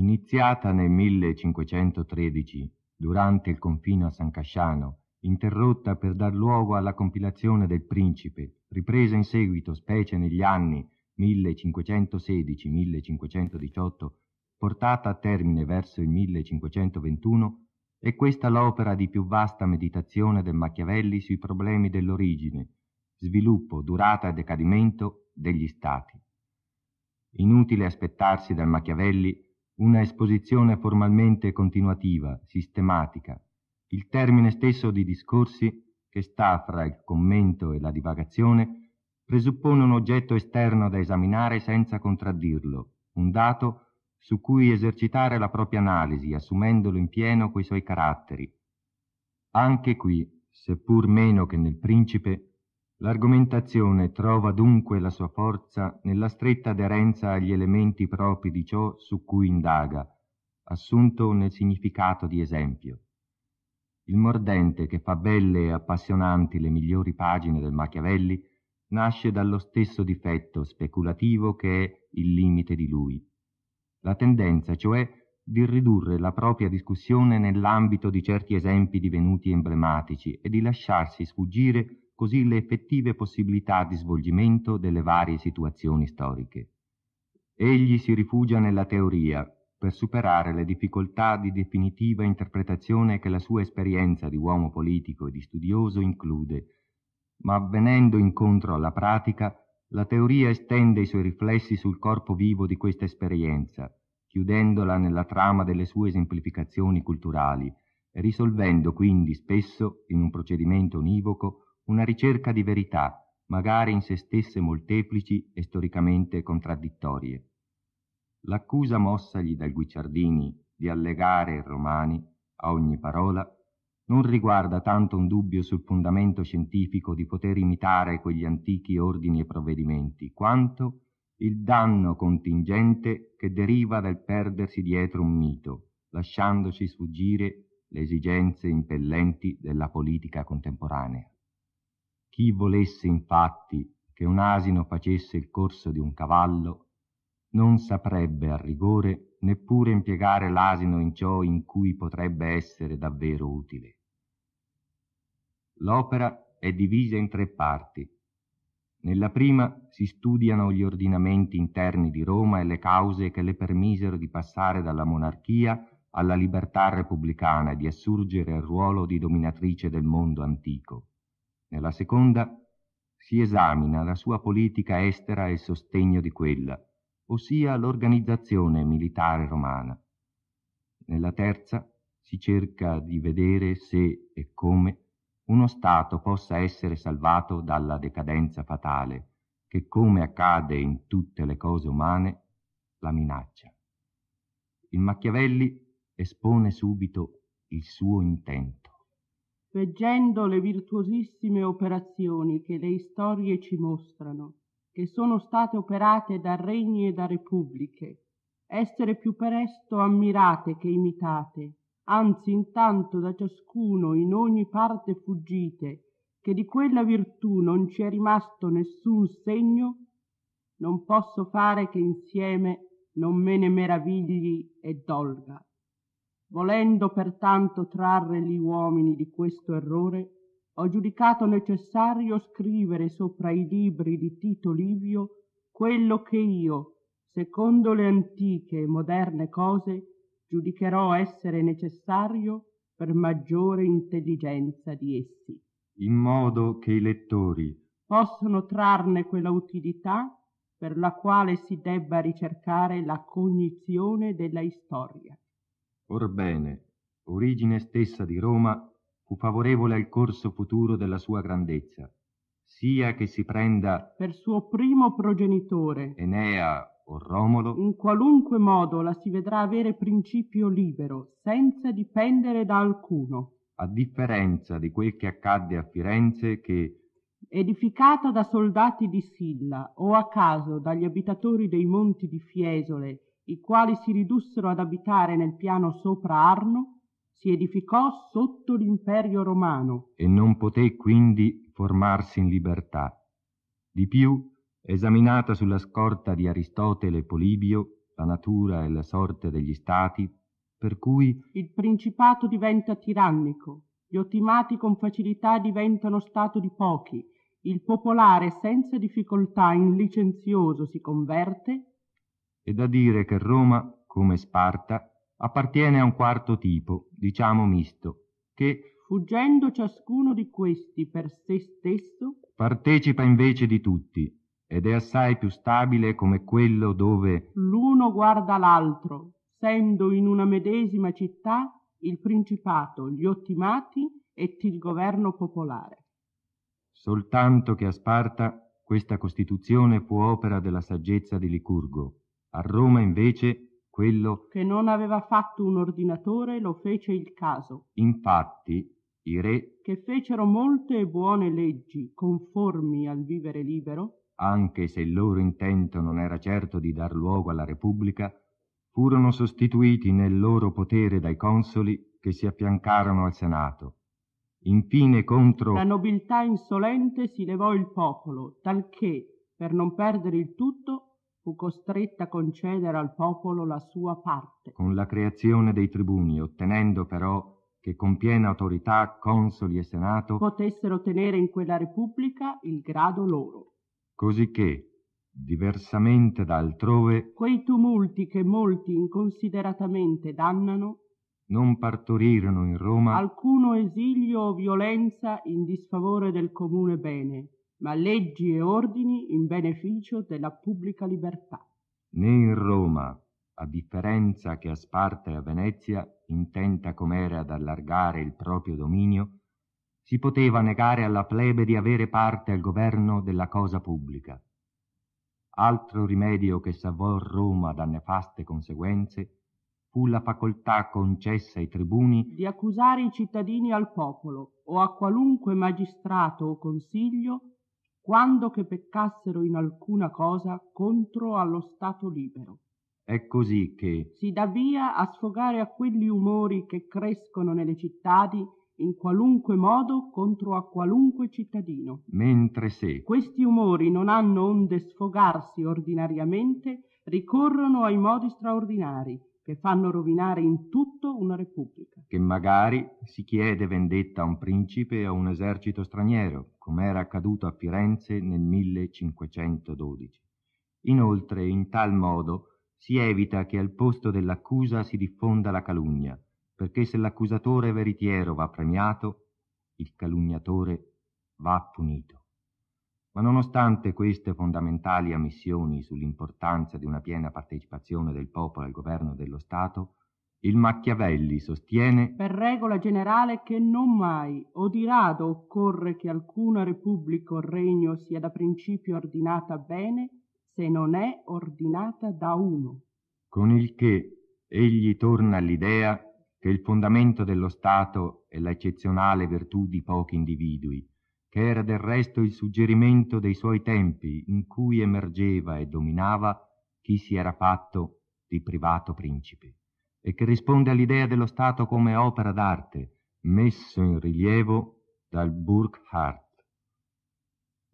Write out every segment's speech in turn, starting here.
Iniziata nel 1513 durante il confino a San Casciano, interrotta per dar luogo alla compilazione del Principe, ripresa in seguito specie negli anni 1516-1518, portata a termine verso il 1521, è questa l'opera di più vasta meditazione del Machiavelli sui problemi dell'origine, sviluppo, durata e decadimento degli stati. Inutile aspettarsi dal Machiavelli una esposizione formalmente continuativa, sistematica, il termine stesso di discorsi che sta fra il commento e la divagazione presuppone un oggetto esterno da esaminare senza contraddirlo, un dato su cui esercitare la propria analisi, assumendolo in pieno coi suoi caratteri. Anche qui, seppur meno che nel principe, L'argomentazione trova dunque la sua forza nella stretta aderenza agli elementi propri di ciò su cui indaga, assunto nel significato di esempio. Il mordente che fa belle e appassionanti le migliori pagine del Machiavelli nasce dallo stesso difetto speculativo che è il limite di lui. La tendenza, cioè, di ridurre la propria discussione nell'ambito di certi esempi divenuti emblematici e di lasciarsi sfuggire così le effettive possibilità di svolgimento delle varie situazioni storiche. Egli si rifugia nella teoria per superare le difficoltà di definitiva interpretazione che la sua esperienza di uomo politico e di studioso include, ma venendo incontro alla pratica, la teoria estende i suoi riflessi sul corpo vivo di questa esperienza, chiudendola nella trama delle sue esemplificazioni culturali, risolvendo quindi spesso, in un procedimento univoco, una ricerca di verità, magari in se stesse molteplici e storicamente contraddittorie. L'accusa mossagli dal Guicciardini di allegare Romani a ogni parola non riguarda tanto un dubbio sul fondamento scientifico di poter imitare quegli antichi ordini e provvedimenti, quanto il danno contingente che deriva dal perdersi dietro un mito, lasciandoci sfuggire le esigenze impellenti della politica contemporanea. Chi volesse infatti che un asino facesse il corso di un cavallo, non saprebbe a rigore neppure impiegare l'asino in ciò in cui potrebbe essere davvero utile. L'opera è divisa in tre parti. Nella prima si studiano gli ordinamenti interni di Roma e le cause che le permisero di passare dalla monarchia alla libertà repubblicana e di assurgere il ruolo di dominatrice del mondo antico. Nella seconda si esamina la sua politica estera e il sostegno di quella, ossia l'organizzazione militare romana. Nella terza si cerca di vedere se e come uno Stato possa essere salvato dalla decadenza fatale che, come accade in tutte le cose umane, la minaccia. Il Machiavelli espone subito il suo intento veggendo le virtuosissime operazioni che le storie ci mostrano, che sono state operate da regni e da repubbliche, essere più presto ammirate che imitate, anzi intanto da ciascuno in ogni parte fuggite, che di quella virtù non ci è rimasto nessun segno, non posso fare che insieme non me ne meravigli e dolga. Volendo pertanto trarre gli uomini di questo errore, ho giudicato necessario scrivere sopra i libri di Tito Livio quello che io, secondo le antiche e moderne cose, giudicherò essere necessario per maggiore intelligenza di essi. In modo che i lettori possono trarne quella utilità per la quale si debba ricercare la cognizione della storia. Orbene, origine stessa di Roma fu favorevole al corso futuro della sua grandezza, sia che si prenda per suo primo progenitore Enea o Romolo, in qualunque modo la si vedrà avere principio libero, senza dipendere da alcuno. A differenza di quel che accadde a Firenze che edificata da soldati di Silla o a caso dagli abitatori dei monti di Fiesole i quali si ridussero ad abitare nel piano sopra Arno, si edificò sotto l'imperio romano. E non poté quindi formarsi in libertà. Di più, esaminata sulla scorta di Aristotele e Polibio, la natura e la sorte degli stati, per cui il principato diventa tirannico, gli ottimati con facilità diventano stato di pochi, il popolare senza difficoltà in licenzioso si converte è da dire che Roma, come Sparta, appartiene a un quarto tipo, diciamo misto, che, fuggendo ciascuno di questi per se stesso, partecipa invece di tutti ed è assai più stabile come quello dove l'uno guarda l'altro, essendo in una medesima città il principato, gli ottimati e il governo popolare. Soltanto che a Sparta questa costituzione fu opera della saggezza di Licurgo, a Roma invece quello che non aveva fatto un ordinatore lo fece il caso. Infatti i re che fecero molte e buone leggi conformi al vivere libero, anche se il loro intento non era certo di dar luogo alla Repubblica, furono sostituiti nel loro potere dai consoli che si affiancarono al Senato. Infine contro la nobiltà insolente si levò il popolo, talché, per non perdere il tutto, fu costretta a concedere al popolo la sua parte. Con la creazione dei tribuni, ottenendo però che con piena autorità consoli e senato potessero tenere in quella repubblica il grado loro. Cosicché, diversamente da altrove, quei tumulti che molti inconsideratamente dannano non partorirono in Roma alcuno esilio o violenza in disfavore del comune bene, ma leggi e ordini in beneficio della pubblica libertà. Né in Roma, a differenza che a Sparta e a Venezia, intenta com'era ad allargare il proprio dominio, si poteva negare alla plebe di avere parte al governo della cosa pubblica. Altro rimedio che salvò Roma da nefaste conseguenze fu la facoltà concessa ai tribuni di accusare i cittadini al popolo o a qualunque magistrato o consiglio quando che peccassero in alcuna cosa contro allo Stato libero. È così che si dà via a sfogare a quegli umori che crescono nelle città di in qualunque modo contro a qualunque cittadino. Mentre se questi umori non hanno onde sfogarsi ordinariamente, ricorrono ai modi straordinari che fanno rovinare in tutto una repubblica che magari si chiede vendetta a un principe o a un esercito straniero, come era accaduto a Firenze nel 1512. Inoltre, in tal modo si evita che al posto dell'accusa si diffonda la calunnia, perché se l'accusatore veritiero va premiato, il calunniatore va punito. Ma nonostante queste fondamentali ammissioni sull'importanza di una piena partecipazione del popolo al governo dello Stato, il Machiavelli sostiene per regola generale che non mai o di rado occorre che alcuna repubblica o regno sia da principio ordinata bene se non è ordinata da uno. Con il che egli torna all'idea che il fondamento dello Stato è la eccezionale virtù di pochi individui, che era del resto il suggerimento dei suoi tempi in cui emergeva e dominava chi si era fatto di privato principe e che risponde all'idea dello Stato come opera d'arte, messo in rilievo dal Burkhardt.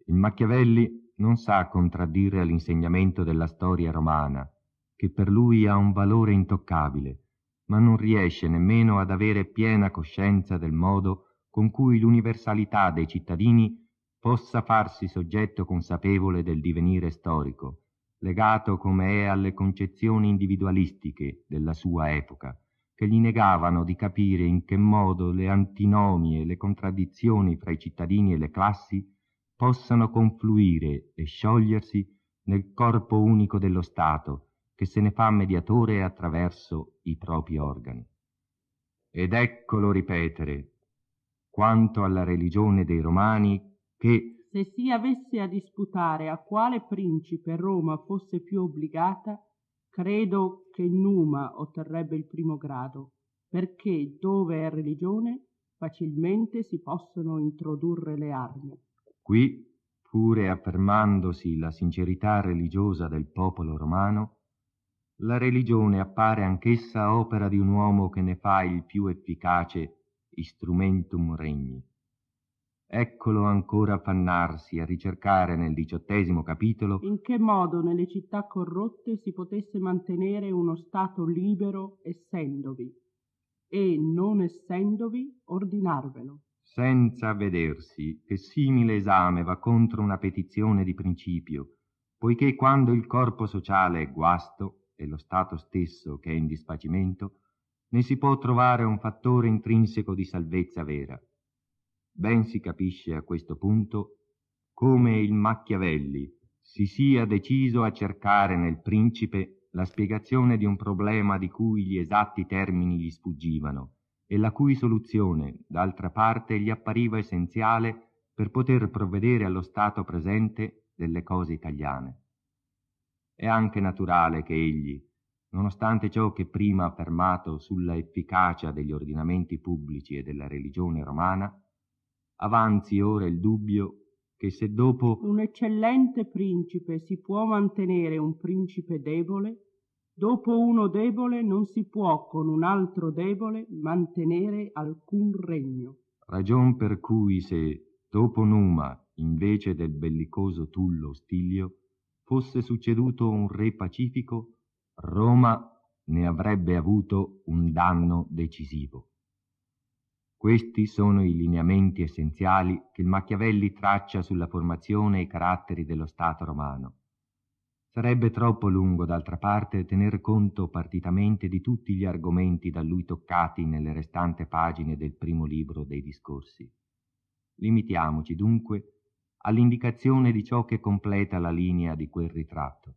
Il Machiavelli non sa contraddire all'insegnamento della storia romana, che per lui ha un valore intoccabile, ma non riesce nemmeno ad avere piena coscienza del modo con cui l'universalità dei cittadini possa farsi soggetto consapevole del divenire storico legato come è alle concezioni individualistiche della sua epoca, che gli negavano di capire in che modo le antinomie e le contraddizioni fra i cittadini e le classi possano confluire e sciogliersi nel corpo unico dello Stato, che se ne fa mediatore attraverso i propri organi. Ed eccolo ripetere, quanto alla religione dei Romani, che se si avesse a disputare a quale principe Roma fosse più obbligata, credo che Numa otterrebbe il primo grado, perché dove è religione facilmente si possono introdurre le armi. Qui, pure affermandosi la sincerità religiosa del popolo romano, la religione appare anch'essa opera di un uomo che ne fa il più efficace instrumentum regni. Eccolo ancora affannarsi a ricercare nel diciottesimo capitolo in che modo nelle città corrotte si potesse mantenere uno Stato libero essendovi e non essendovi ordinarvelo. Senza vedersi che simile esame va contro una petizione di principio, poiché quando il corpo sociale è guasto e lo Stato stesso che è in disfacimento, ne si può trovare un fattore intrinseco di salvezza vera Ben si capisce a questo punto come il Machiavelli si sia deciso a cercare nel principe la spiegazione di un problema di cui gli esatti termini gli sfuggivano e la cui soluzione, d'altra parte, gli appariva essenziale per poter provvedere allo stato presente delle cose italiane. È anche naturale che egli, nonostante ciò che prima ha affermato sulla efficacia degli ordinamenti pubblici e della religione romana, avanzi ora il dubbio che se dopo un eccellente principe si può mantenere un principe debole, dopo uno debole non si può con un altro debole mantenere alcun regno. Ragion per cui se dopo Numa, invece del bellicoso Tullo Stilio, fosse succeduto un re pacifico, Roma ne avrebbe avuto un danno decisivo. Questi sono i lineamenti essenziali che il Machiavelli traccia sulla formazione e i caratteri dello Stato romano. Sarebbe troppo lungo, d'altra parte, tener conto partitamente di tutti gli argomenti da lui toccati nelle restanti pagine del primo libro dei discorsi. Limitiamoci, dunque, all'indicazione di ciò che completa la linea di quel ritratto.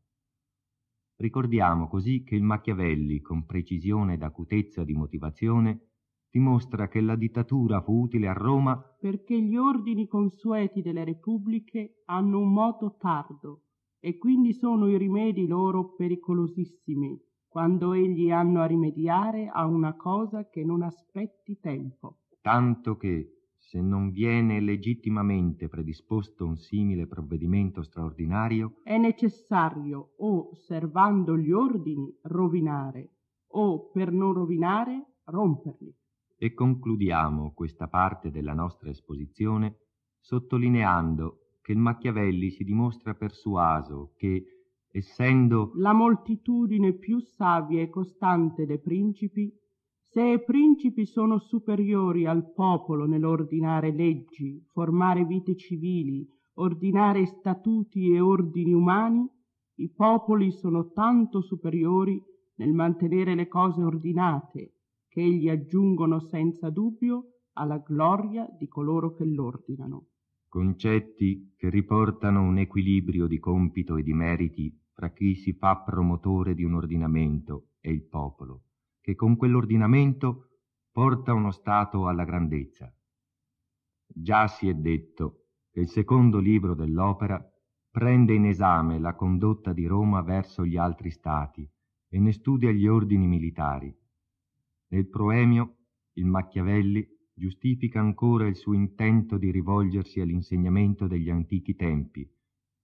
Ricordiamo così che il Machiavelli, con precisione ed acutezza di motivazione, dimostra che la dittatura fu utile a Roma perché gli ordini consueti delle repubbliche hanno un moto tardo e quindi sono i rimedi loro pericolosissimi quando egli hanno a rimediare a una cosa che non aspetti tempo. Tanto che se non viene legittimamente predisposto un simile provvedimento straordinario, è necessario o osservando gli ordini rovinare o per non rovinare romperli e concludiamo questa parte della nostra esposizione sottolineando che il Machiavelli si dimostra persuaso che, essendo la moltitudine più savia e costante dei principi, se i principi sono superiori al popolo nell'ordinare leggi, formare vite civili, ordinare statuti e ordini umani, i popoli sono tanto superiori nel mantenere le cose ordinate, che egli aggiungono senza dubbio alla gloria di coloro che l'ordinano. Concetti che riportano un equilibrio di compito e di meriti fra chi si fa promotore di un ordinamento e il popolo, che con quell'ordinamento porta uno Stato alla grandezza. Già si è detto che il secondo libro dell'opera prende in esame la condotta di Roma verso gli altri Stati e ne studia gli ordini militari, nel proemio il Machiavelli giustifica ancora il suo intento di rivolgersi all'insegnamento degli antichi tempi,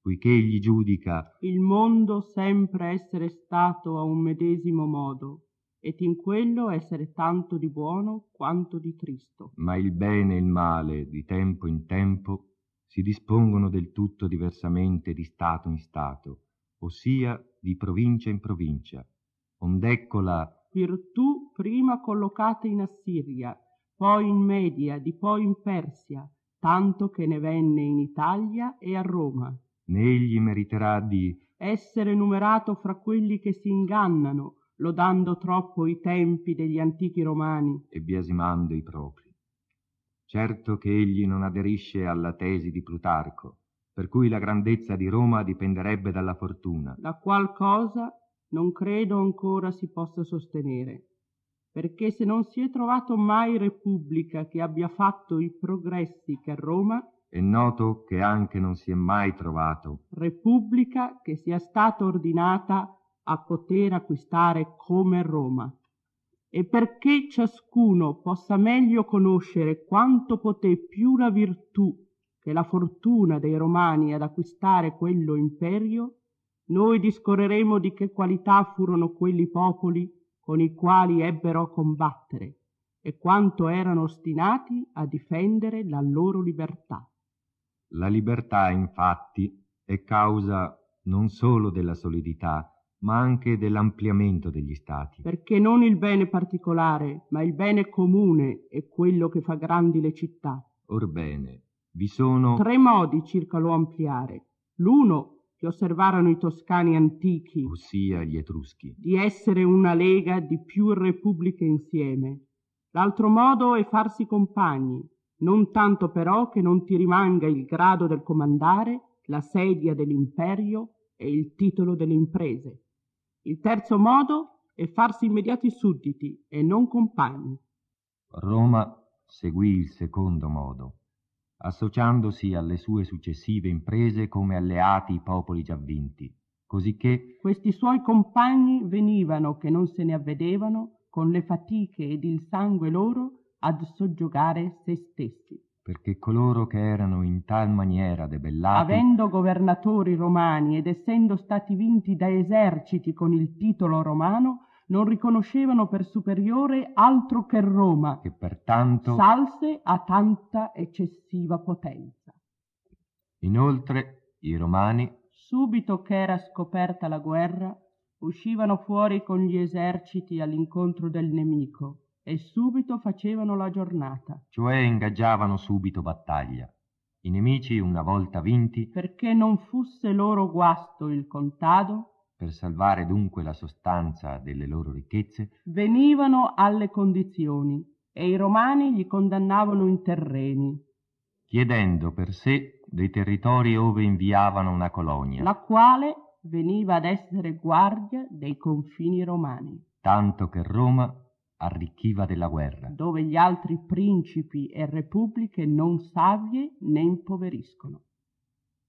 poiché egli giudica il mondo sempre essere stato a un medesimo modo, ed in quello essere tanto di buono quanto di tristo. Ma il bene e il male, di tempo in tempo, si dispongono del tutto diversamente di stato in stato, ossia di provincia in provincia, ond'eccola virtù prima collocate in Assiria, poi in Media, di poi in Persia, tanto che ne venne in Italia e a Roma. Né egli meriterà di essere numerato fra quelli che si ingannano, lodando troppo i tempi degli antichi romani e biasimando i propri. Certo che egli non aderisce alla tesi di Plutarco, per cui la grandezza di Roma dipenderebbe dalla fortuna, la qual cosa non credo ancora si possa sostenere perché se non si è trovato mai repubblica che abbia fatto i progressi che Roma è noto che anche non si è mai trovato repubblica che sia stata ordinata a poter acquistare come Roma e perché ciascuno possa meglio conoscere quanto poté più la virtù che la fortuna dei romani ad acquistare quello imperio, noi discorreremo di che qualità furono quelli popoli con i quali ebbero a combattere e quanto erano ostinati a difendere la loro libertà. La libertà, infatti, è causa non solo della solidità, ma anche dell'ampliamento degli stati. Perché non il bene particolare, ma il bene comune è quello che fa grandi le città. Orbene, vi sono tre modi circa lo ampliare. L'uno che osservarono i toscani antichi, ossia gli etruschi, di essere una lega di più repubbliche insieme. L'altro modo è farsi compagni, non tanto però che non ti rimanga il grado del comandare, la sedia dell'imperio e il titolo delle imprese. Il terzo modo è farsi immediati sudditi e non compagni. Roma seguì il secondo modo associandosi alle sue successive imprese come alleati i popoli già vinti, cosicché questi suoi compagni venivano, che non se ne avvedevano, con le fatiche ed il sangue loro ad soggiogare se stessi. Perché coloro che erano in tal maniera debellati. Avendo governatori romani ed essendo stati vinti da eserciti con il titolo romano, non riconoscevano per superiore altro che Roma, che pertanto salse a tanta eccessiva potenza. Inoltre i romani, subito che era scoperta la guerra, uscivano fuori con gli eserciti all'incontro del nemico e subito facevano la giornata. Cioè ingaggiavano subito battaglia. I nemici, una volta vinti, perché non fosse loro guasto il contado, per salvare dunque la sostanza delle loro ricchezze, venivano alle condizioni e i romani gli condannavano in terreni, chiedendo per sé dei territori ove inviavano una colonia, la quale veniva ad essere guardia dei confini romani, tanto che Roma arricchiva della guerra, dove gli altri principi e repubbliche non savie ne impoveriscono.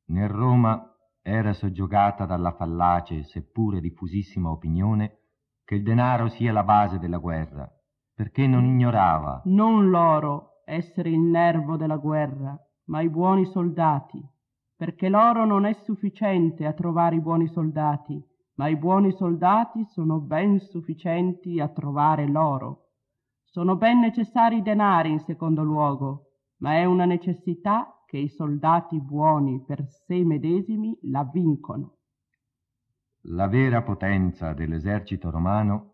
Nel Roma era soggiogata dalla fallace, seppure diffusissima opinione, che il denaro sia la base della guerra, perché non ignorava. Non l'oro essere il nervo della guerra, ma i buoni soldati, perché l'oro non è sufficiente a trovare i buoni soldati, ma i buoni soldati sono ben sufficienti a trovare l'oro. Sono ben necessari i denari in secondo luogo, ma è una necessità che i soldati buoni per se medesimi la vincono. La vera potenza dell'esercito romano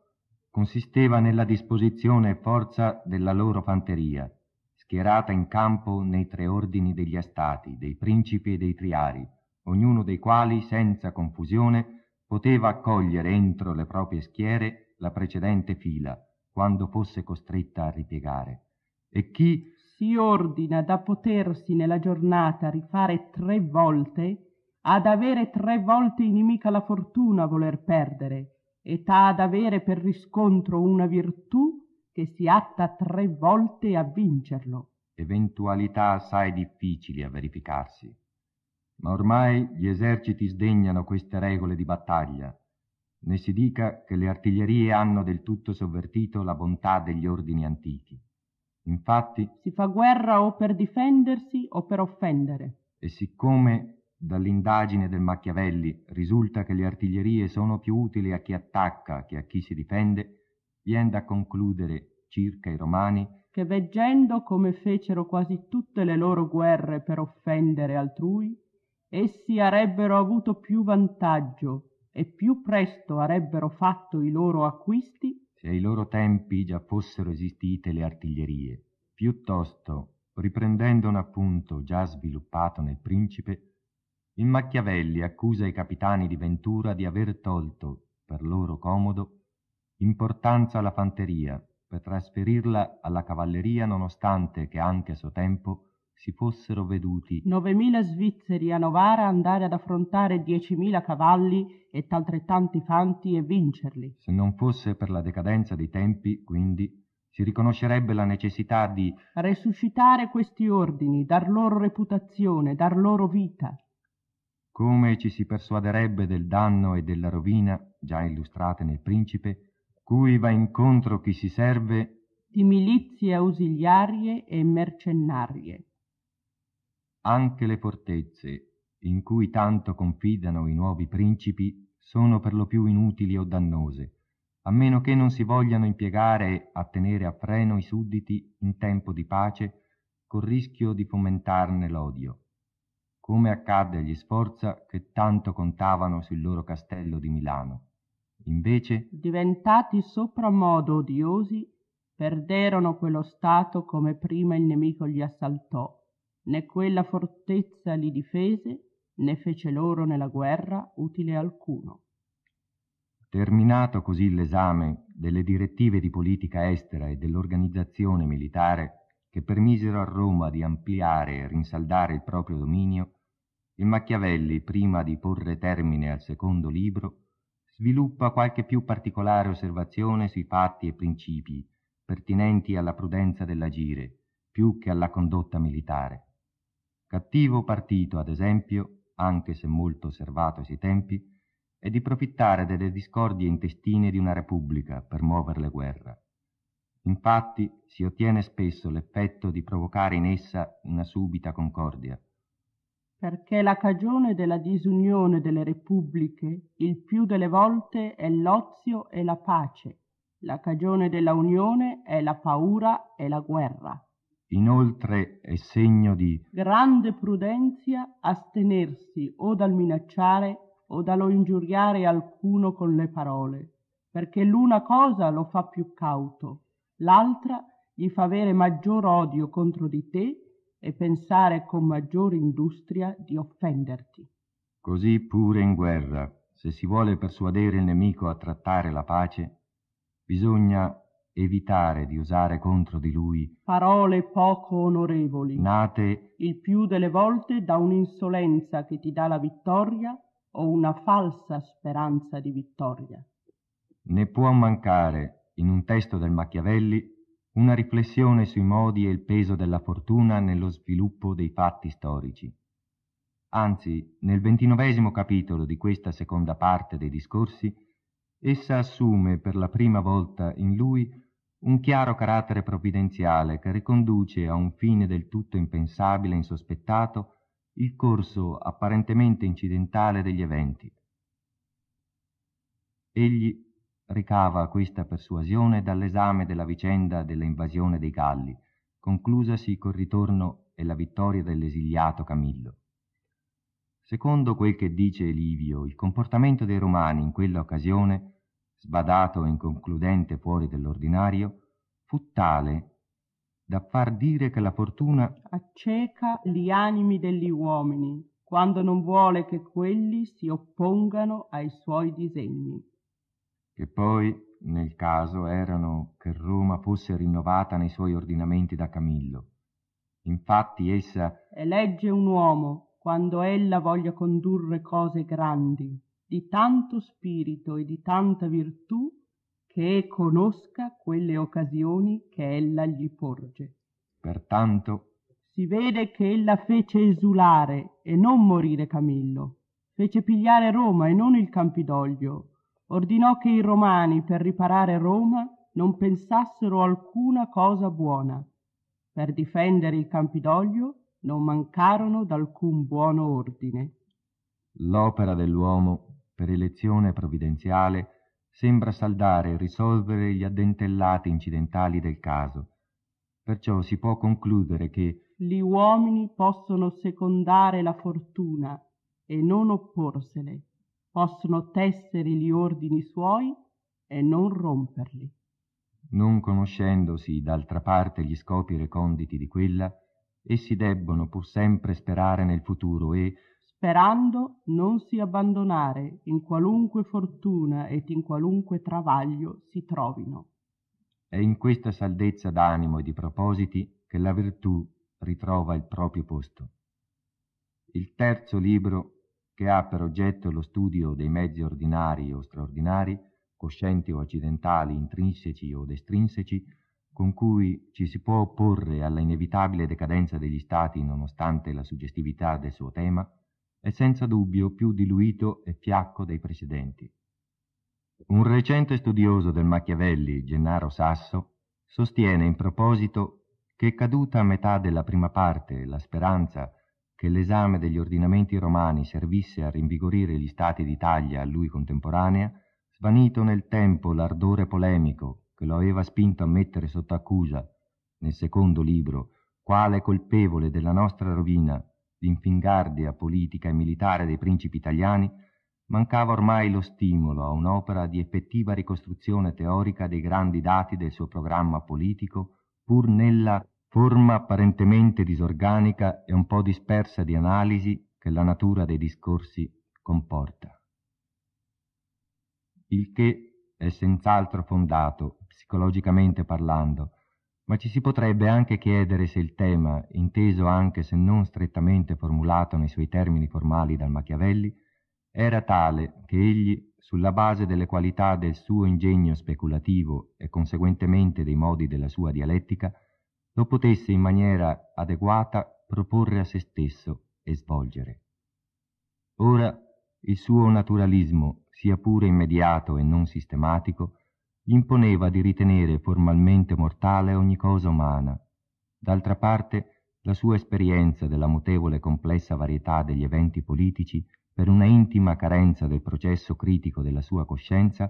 consisteva nella disposizione e forza della loro fanteria, schierata in campo nei tre ordini degli astati, dei principi e dei triari, ognuno dei quali senza confusione poteva accogliere entro le proprie schiere la precedente fila, quando fosse costretta a ripiegare, e chi si ordina da potersi nella giornata rifare tre volte, ad avere tre volte inimica la fortuna voler perdere, e t'ha ad avere per riscontro una virtù che si atta tre volte a vincerlo. Eventualità assai difficili a verificarsi. Ma ormai gli eserciti sdegnano queste regole di battaglia, né si dica che le artiglierie hanno del tutto sovvertito la bontà degli ordini antichi. Infatti si fa guerra o per difendersi o per offendere. E siccome dall'indagine del Machiavelli risulta che le artiglierie sono più utili a chi attacca che a chi si difende, viene da concludere circa i romani che veggendo come fecero quasi tutte le loro guerre per offendere altrui, essi avrebbero avuto più vantaggio e più presto avrebbero fatto i loro acquisti se ai loro tempi già fossero esistite le artiglierie. Piuttosto, riprendendo un appunto già sviluppato nel principe, il Machiavelli accusa i capitani di Ventura di aver tolto, per loro comodo, importanza alla fanteria per trasferirla alla cavalleria nonostante che anche a suo tempo si fossero veduti. 9.000 svizzeri a Novara andare ad affrontare 10.000 cavalli e altrettanti fanti e vincerli. Se non fosse per la decadenza dei tempi, quindi, si riconoscerebbe la necessità di resuscitare questi ordini, dar loro reputazione, dar loro vita. Come ci si persuaderebbe del danno e della rovina, già illustrate nel principe, cui va incontro chi si serve di milizie ausiliarie e mercennarie. Anche le fortezze, in cui tanto confidano i nuovi principi, sono per lo più inutili o dannose, a meno che non si vogliano impiegare a tenere a freno i sudditi in tempo di pace, col rischio di fomentarne l'odio, come accadde agli Sforza che tanto contavano sul loro castello di Milano. Invece, diventati sopramodo odiosi, perderono quello stato come prima il nemico gli assaltò né quella fortezza li difese, né fece loro nella guerra utile alcuno. Terminato così l'esame delle direttive di politica estera e dell'organizzazione militare che permisero a Roma di ampliare e rinsaldare il proprio dominio, il Machiavelli, prima di porre termine al secondo libro, sviluppa qualche più particolare osservazione sui fatti e principi pertinenti alla prudenza dell'agire, più che alla condotta militare. Cattivo partito, ad esempio, anche se molto osservato ai suoi tempi, è di profittare delle discordie intestine di una repubblica per muovere le guerre. Infatti si ottiene spesso l'effetto di provocare in essa una subita concordia. Perché la cagione della disunione delle repubbliche il più delle volte è l'ozio e la pace, la cagione della unione è la paura e la guerra. Inoltre è segno di grande prudenza astenersi o dal minacciare o dallo ingiuriare alcuno con le parole, perché l'una cosa lo fa più cauto, l'altra gli fa avere maggior odio contro di te e pensare con maggior industria di offenderti. Così pure in guerra, se si vuole persuadere il nemico a trattare la pace, bisogna evitare di usare contro di lui parole poco onorevoli, nate il più delle volte da un'insolenza che ti dà la vittoria o una falsa speranza di vittoria. Ne può mancare, in un testo del Machiavelli, una riflessione sui modi e il peso della fortuna nello sviluppo dei fatti storici. Anzi, nel ventinovesimo capitolo di questa seconda parte dei discorsi, essa assume per la prima volta in lui un chiaro carattere provvidenziale che riconduce a un fine del tutto impensabile e insospettato il corso apparentemente incidentale degli eventi. Egli ricava questa persuasione dall'esame della vicenda dell'invasione dei Galli, conclusasi col ritorno e la vittoria dell'esiliato Camillo. Secondo quel che dice Livio, il comportamento dei Romani in quella occasione sbadato e inconcludente fuori dell'ordinario, fu tale da far dire che la fortuna acceca gli animi degli uomini quando non vuole che quelli si oppongano ai suoi disegni. Che poi, nel caso, erano che Roma fosse rinnovata nei suoi ordinamenti da Camillo. Infatti essa elegge un uomo quando ella voglia condurre cose grandi, di tanto spirito e di tanta virtù che conosca quelle occasioni che ella gli porge. Pertanto si vede che ella fece esulare e non morire Camillo, fece pigliare Roma e non il Campidoglio, ordinò che i romani per riparare Roma non pensassero alcuna cosa buona. Per difendere il Campidoglio non mancarono d'alcun buono ordine. L'opera dell'uomo per elezione provvidenziale, sembra saldare e risolvere gli addentellati incidentali del caso. Perciò si può concludere che gli uomini possono secondare la fortuna e non opporsele, possono tessere gli ordini suoi e non romperli. Non conoscendosi d'altra parte gli scopi reconditi di quella, essi debbono pur sempre sperare nel futuro e, sperando non si abbandonare in qualunque fortuna ed in qualunque travaglio si trovino. È in questa saldezza d'animo e di propositi che la virtù ritrova il proprio posto. Il terzo libro, che ha per oggetto lo studio dei mezzi ordinari o straordinari, coscienti o accidentali, intrinseci o destrinseci, con cui ci si può opporre alla inevitabile decadenza degli stati nonostante la suggestività del suo tema, è senza dubbio più diluito e fiacco dei precedenti. Un recente studioso del Machiavelli, Gennaro Sasso, sostiene in proposito che caduta a metà della prima parte la speranza che l'esame degli ordinamenti romani servisse a rinvigorire gli stati d'Italia a lui contemporanea, svanito nel tempo l'ardore polemico che lo aveva spinto a mettere sotto accusa, nel secondo libro, quale colpevole della nostra rovina l'infingardia politica e militare dei principi italiani, mancava ormai lo stimolo a un'opera di effettiva ricostruzione teorica dei grandi dati del suo programma politico, pur nella forma apparentemente disorganica e un po' dispersa di analisi che la natura dei discorsi comporta. Il che è senz'altro fondato, psicologicamente parlando, ma ci si potrebbe anche chiedere se il tema, inteso anche se non strettamente formulato nei suoi termini formali dal Machiavelli, era tale che egli, sulla base delle qualità del suo ingegno speculativo e conseguentemente dei modi della sua dialettica, lo potesse in maniera adeguata proporre a se stesso e svolgere. Ora il suo naturalismo, sia pure immediato e non sistematico, imponeva di ritenere formalmente mortale ogni cosa umana. D'altra parte, la sua esperienza della mutevole e complessa varietà degli eventi politici, per una intima carenza del processo critico della sua coscienza,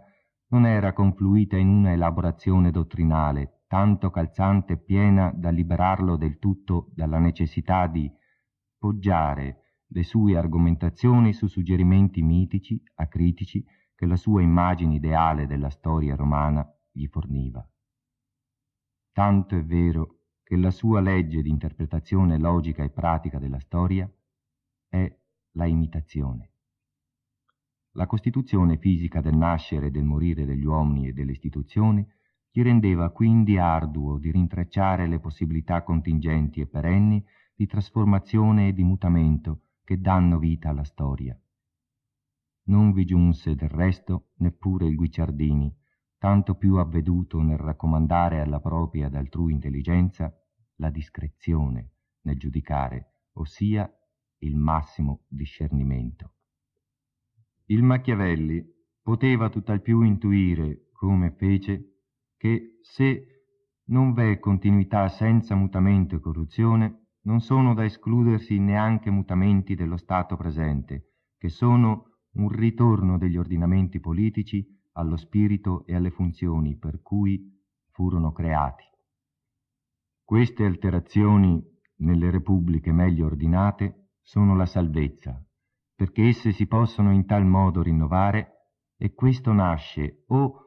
non era confluita in una elaborazione dottrinale tanto calzante e piena da liberarlo del tutto dalla necessità di poggiare le sue argomentazioni su suggerimenti mitici, acritici, che la sua immagine ideale della storia romana gli forniva. Tanto è vero che la sua legge di interpretazione logica e pratica della storia è la imitazione. La costituzione fisica del nascere e del morire degli uomini e delle istituzioni gli rendeva quindi arduo di rintracciare le possibilità contingenti e perenni di trasformazione e di mutamento che danno vita alla storia non vi giunse del resto neppure il guicciardini tanto più avveduto nel raccomandare alla propria ed altrui intelligenza la discrezione nel giudicare ossia il massimo discernimento il machiavelli poteva tutt'al più intuire come fece che se non v'è continuità senza mutamento e corruzione, non sono da escludersi neanche mutamenti dello stato presente, che sono un ritorno degli ordinamenti politici allo spirito e alle funzioni per cui furono creati. Queste alterazioni nelle repubbliche meglio ordinate sono la salvezza, perché esse si possono in tal modo rinnovare e questo nasce o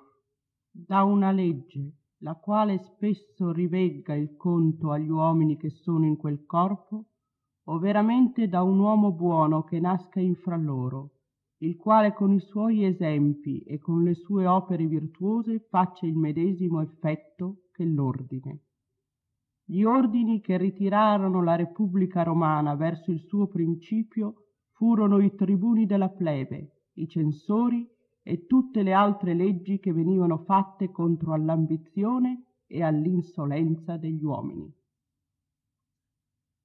da una legge, la quale spesso rivegga il conto agli uomini che sono in quel corpo, o veramente da un uomo buono che nasca in fra loro, il quale con i suoi esempi e con le sue opere virtuose faccia il medesimo effetto che l'ordine. Gli ordini che ritirarono la Repubblica romana verso il suo principio furono i tribuni della plebe, i censori e tutte le altre leggi che venivano fatte contro all'ambizione e all'insolenza degli uomini.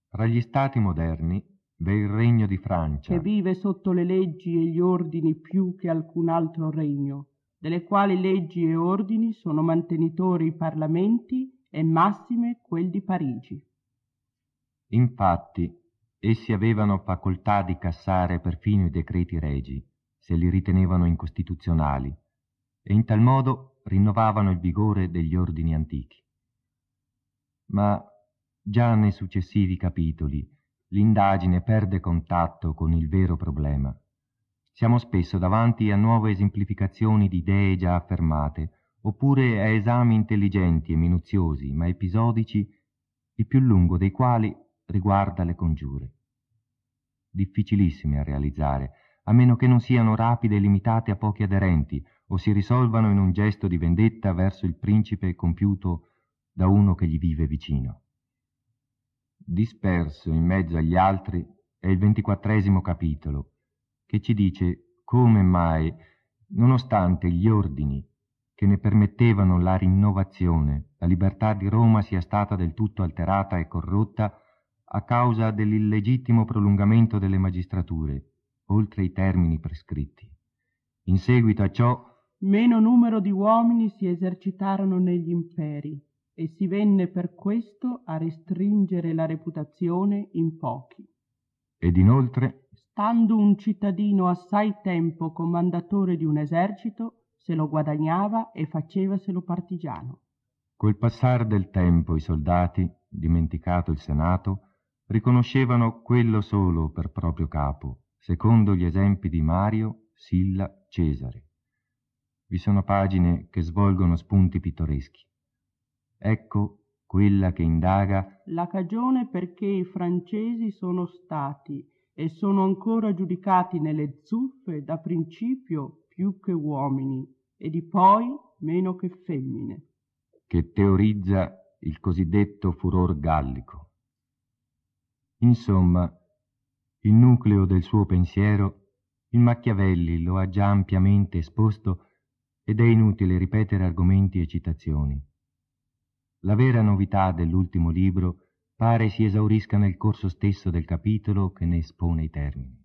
Tra gli stati moderni del regno di Francia, che vive sotto le leggi e gli ordini più che alcun altro regno, delle quali leggi e ordini sono mantenitori i parlamenti e massime quel di Parigi. Infatti, essi avevano facoltà di cassare perfino i decreti regi, se li ritenevano incostituzionali, e in tal modo rinnovavano il vigore degli ordini antichi. Ma già nei successivi capitoli l'indagine perde contatto con il vero problema. Siamo spesso davanti a nuove esemplificazioni di idee già affermate, oppure a esami intelligenti e minuziosi, ma episodici, il più lungo dei quali riguarda le congiure. Difficilissime a realizzare, a meno che non siano rapide e limitate a pochi aderenti, o si risolvano in un gesto di vendetta verso il principe compiuto da uno che gli vive vicino disperso in mezzo agli altri, è il ventiquattresimo capitolo, che ci dice come mai, nonostante gli ordini che ne permettevano la rinnovazione, la libertà di Roma sia stata del tutto alterata e corrotta a causa dell'illegittimo prolungamento delle magistrature, oltre i termini prescritti. In seguito a ciò, meno numero di uomini si esercitarono negli imperi e si venne per questo a restringere la reputazione in pochi. Ed inoltre, stando un cittadino assai tempo comandatore di un esercito, se lo guadagnava e facevaselo partigiano. Col passar del tempo i soldati, dimenticato il Senato, riconoscevano quello solo per proprio capo, secondo gli esempi di Mario, Silla, Cesare. Vi sono pagine che svolgono spunti pittoreschi. Ecco quella che indaga la cagione perché i francesi sono stati e sono ancora giudicati nelle zuffe da principio più che uomini e di poi meno che femmine. Che teorizza il cosiddetto furor gallico. Insomma, il nucleo del suo pensiero il Machiavelli lo ha già ampiamente esposto ed è inutile ripetere argomenti e citazioni. La vera novità dell'ultimo libro pare si esaurisca nel corso stesso del capitolo che ne espone i termini.